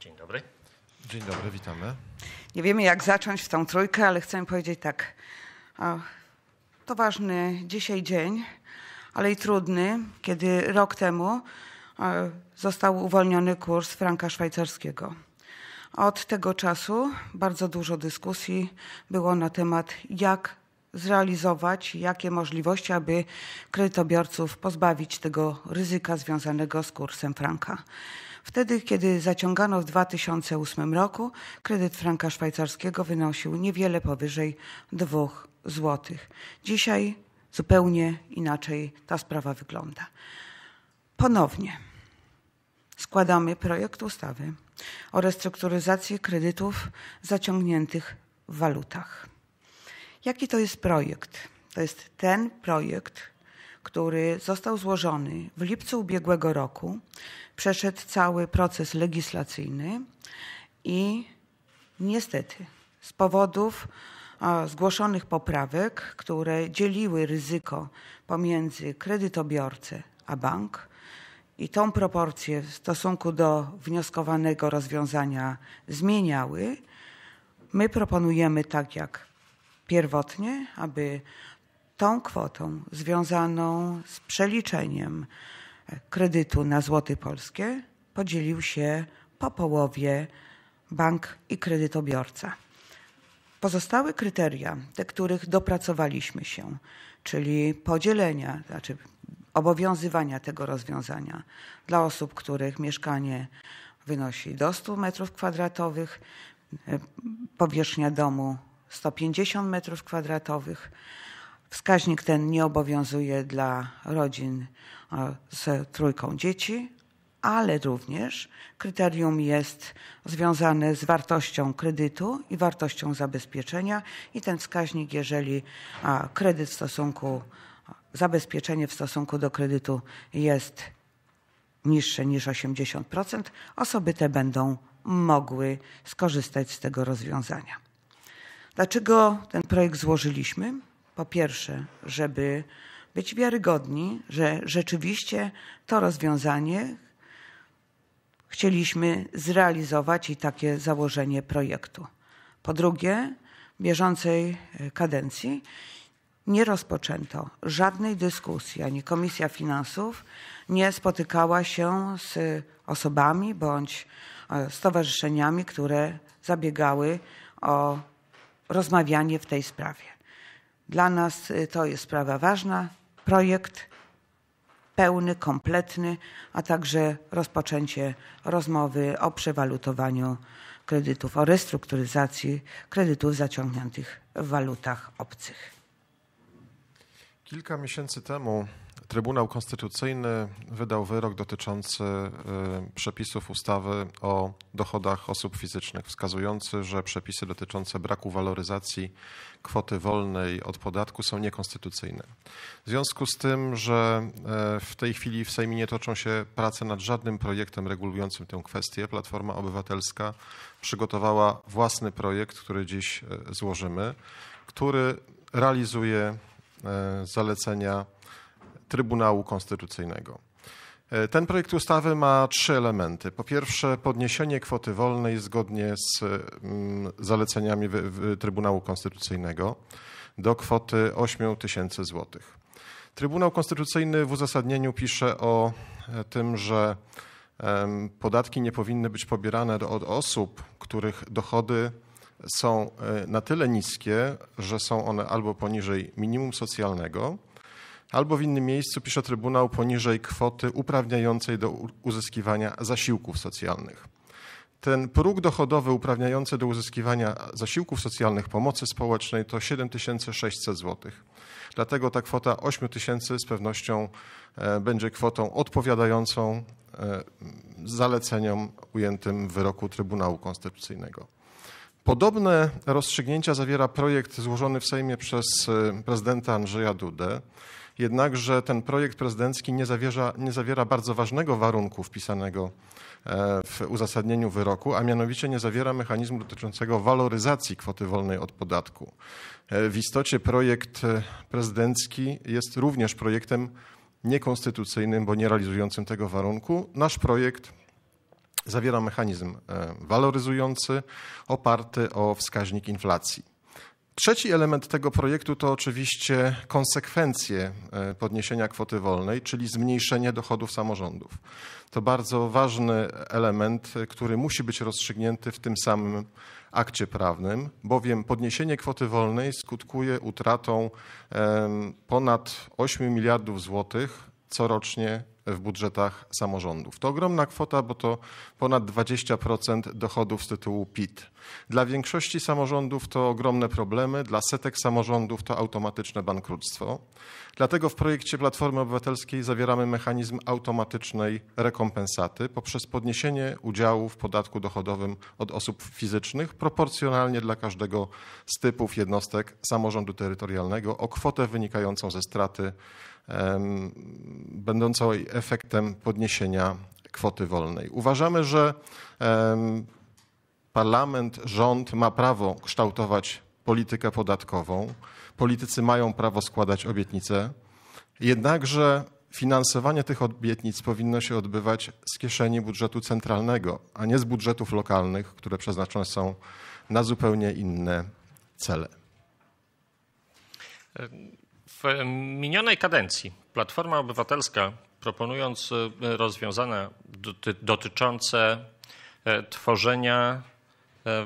Dzień dobry. Dzień dobry, witamy. Nie wiemy, jak zacząć w tą trójkę, ale chcę powiedzieć tak. To ważny dzisiaj dzień, ale i trudny, kiedy rok temu e, został uwolniony kurs franka szwajcarskiego. Od tego czasu bardzo dużo dyskusji było na temat, jak zrealizować, jakie możliwości, aby kredytobiorców pozbawić tego ryzyka związanego z kursem franka. Wtedy, kiedy zaciągano w 2008 roku, kredyt franka szwajcarskiego wynosił niewiele powyżej 2 zł. Dzisiaj zupełnie inaczej ta sprawa wygląda. Ponownie składamy projekt ustawy o restrukturyzacji kredytów zaciągniętych w walutach. Jaki to jest projekt? To jest ten projekt, który został złożony w lipcu ubiegłego roku, przeszedł cały proces legislacyjny i niestety z powodów zgłoszonych poprawek, które dzieliły ryzyko pomiędzy kredytobiorcę a bank i tą proporcję w stosunku do wnioskowanego rozwiązania zmieniały, my proponujemy tak jak pierwotnie, aby tą kwotą związaną z przeliczeniem kredytu na złoty polskie podzielił się po połowie bank i kredytobiorca. Pozostałe kryteria, te których dopracowaliśmy się, czyli podzielenia, znaczy obowiązywania tego rozwiązania dla osób, których mieszkanie wynosi do 100 m2, e, powierzchnia domu 150 m2, Wskaźnik ten nie obowiązuje dla rodzin e, z trójką dzieci, ale również kryterium jest związane z wartością kredytu i wartością zabezpieczenia i ten wskaźnik, jeżeli kredyt w stosunku, zabezpieczenie w stosunku do kredytu jest niższe niż 80%, osoby te będą mogły skorzystać z tego rozwiązania. Dlaczego ten projekt złożyliśmy? po pierwsze, żeby być wiarygodni, że rzeczywiście to rozwiązanie chcieliśmy zrealizować i takie założenie projektu. Po drugie, bieżącej e, kadencji nie rozpoczęto żadnej dyskusji, ani Komisja Finansów nie spotykała się z e, osobami bądź e, stowarzyszeniami, które zabiegały o rozmawianie w tej sprawie. Dla nas y, to jest sprawa ważna. Projekt pełny, kompletny, a także rozpoczęcie rozmowy o przewalutowaniu kredytów, o restrukturyzacji kredytów zaciągniętych w walutach obcych. Kilka miesięcy temu Trybunał Konstytucyjny wydał wyrok dotyczący y, przepisów ustawy o dochodach osób fizycznych, wskazujący, że przepisy dotyczące braku waloryzacji kwoty wolnej od podatku są niekonstytucyjne. W związku z tym, że y, w tej chwili w Sejmie nie toczą się prace nad żadnym projektem regulującym tę kwestię, Platforma Obywatelska przygotowała własny projekt, który dziś y, złożymy, który realizuje zalecenia Trybunału Konstytucyjnego. E, ten projekt ustawy ma trzy elementy. Po pierwsze, podniesienie kwoty wolnej zgodnie z mm, zaleceniami Trybunału Konstytucyjnego do kwoty 8 tysięcy złotych. Trybunał Konstytucyjny w uzasadnieniu pisze o e, tym, że podatki nie powinny być pobierane od osób, których dochody są e, na tyle niskie, że są one albo poniżej minimum socjalnego, albo w innym miejscu, pisze Trybunał, poniżej kwoty uprawniającej do uzyskiwania zasiłków socjalnych. Ten próg dochodowy uprawniający do uzyskiwania zasiłków socjalnych pomocy społecznej to 7600 zł. Dlatego ta kwota 8000 z pewnością e, będzie kwotą odpowiadającą e, zaleceniom ujętym w wyroku Trybunału Konstytucyjnego. Podobne rozstrzygnięcia zawiera projekt złożony w Sejmie przez e, prezydenta Andrzeja Dudę jednakże ten projekt prezydencki nie zawiera, nie zawiera bardzo ważnego warunku wpisanego e, w uzasadnieniu wyroku, a mianowicie nie zawiera mechanizmu dotyczącego waloryzacji kwoty wolnej od podatku. E, w istocie projekt e, prezydencki jest również projektem niekonstytucyjnym, bo nie realizującym tego warunku. Nasz projekt zawiera mechanizm waloryzujący oparty o wskaźnik inflacji. Trzeci element tego projektu to oczywiście konsekwencje e, podniesienia kwoty wolnej, czyli zmniejszenie dochodów samorządów. To bardzo ważny element, e, który musi być rozstrzygnięty w tym samym akcie prawnym, bowiem podniesienie kwoty wolnej skutkuje utratą ponad 8 miliardów złotych corocznie w budżetach samorządów. To ogromna kwota, bo to ponad 20% dochodów z tytułu PIT. Dla większości samorządów to ogromne problemy, dla setek samorządów to automatyczne bankructwo. Dlatego w projekcie Platformy Obywatelskiej zawieramy mechanizm automatycznej rekompensaty poprzez podniesienie udziału w podatku dochodowym od osób fizycznych proporcjonalnie dla każdego z typów jednostek samorządu terytorialnego o kwotę wynikającą ze straty będącą efektem podniesienia kwoty wolnej. Uważamy, że parlament, rząd ma prawo kształtować politykę podatkową. Politycy mają prawo składać obietnice. Jednakże finansowanie tych obietnic powinno się odbywać z kieszeni budżetu centralnego, a nie z budżetów lokalnych, które przeznaczone są na zupełnie inne cele. W e, minionej kadencji Platforma Obywatelska, proponując e, rozwiązania dotyczące e, tworzenia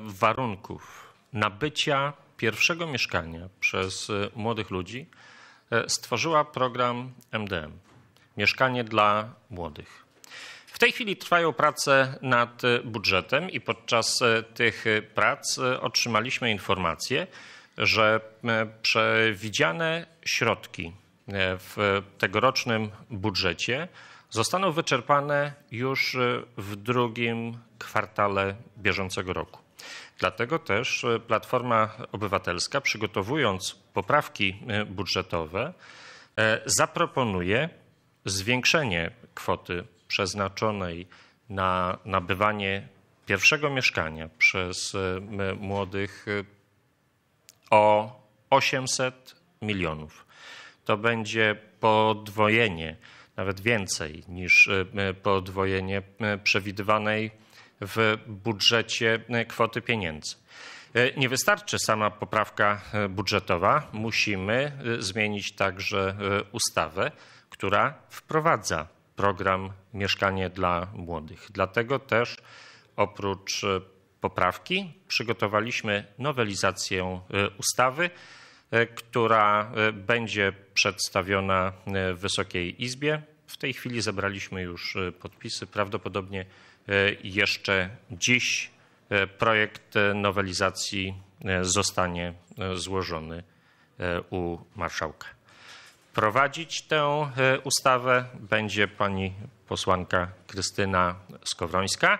warunków nabycia pierwszego mieszkania przez młodych ludzi, stworzyła program MDM Mieszkanie dla młodych. W tej chwili trwają prace nad budżetem i podczas tych prac otrzymaliśmy informację, że e, przewidziane środki e, w tegorocznym budżecie zostaną wyczerpane już e, w drugim kwartale bieżącego roku. Dlatego też Platforma Obywatelska, przygotowując poprawki budżetowe, zaproponuje zwiększenie kwoty przeznaczonej na nabywanie pierwszego mieszkania przez młodych o 800 milionów. To będzie podwojenie, nawet więcej niż e, e, podwojenie e, przewidywanej w budżecie kwoty pieniędzy. Nie wystarczy sama poprawka budżetowa. Musimy zmienić także ustawę, która wprowadza program Mieszkanie dla Młodych. Dlatego też oprócz poprawki przygotowaliśmy nowelizację e, ustawy, e, która e, będzie przedstawiona w Wysokiej Izbie. W tej chwili zebraliśmy już podpisy. Prawdopodobnie jeszcze dziś projekt nowelizacji zostanie złożony u marszałka. Prowadzić tę ustawę będzie pani posłanka Krystyna Skowrońska.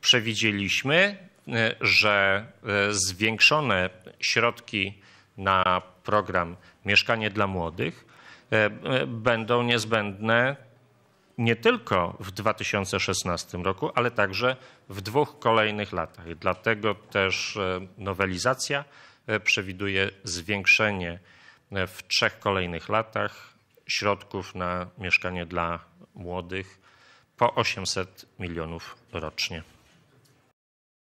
Przewidzieliśmy E, że e, zwiększone środki na program Mieszkanie dla Młodych e, będą niezbędne nie tylko w 2016 roku, ale także w dwóch kolejnych latach. Dlatego też nowelizacja przewiduje zwiększenie w trzech kolejnych latach środków na mieszkanie dla młodych po 800 milionów rocznie.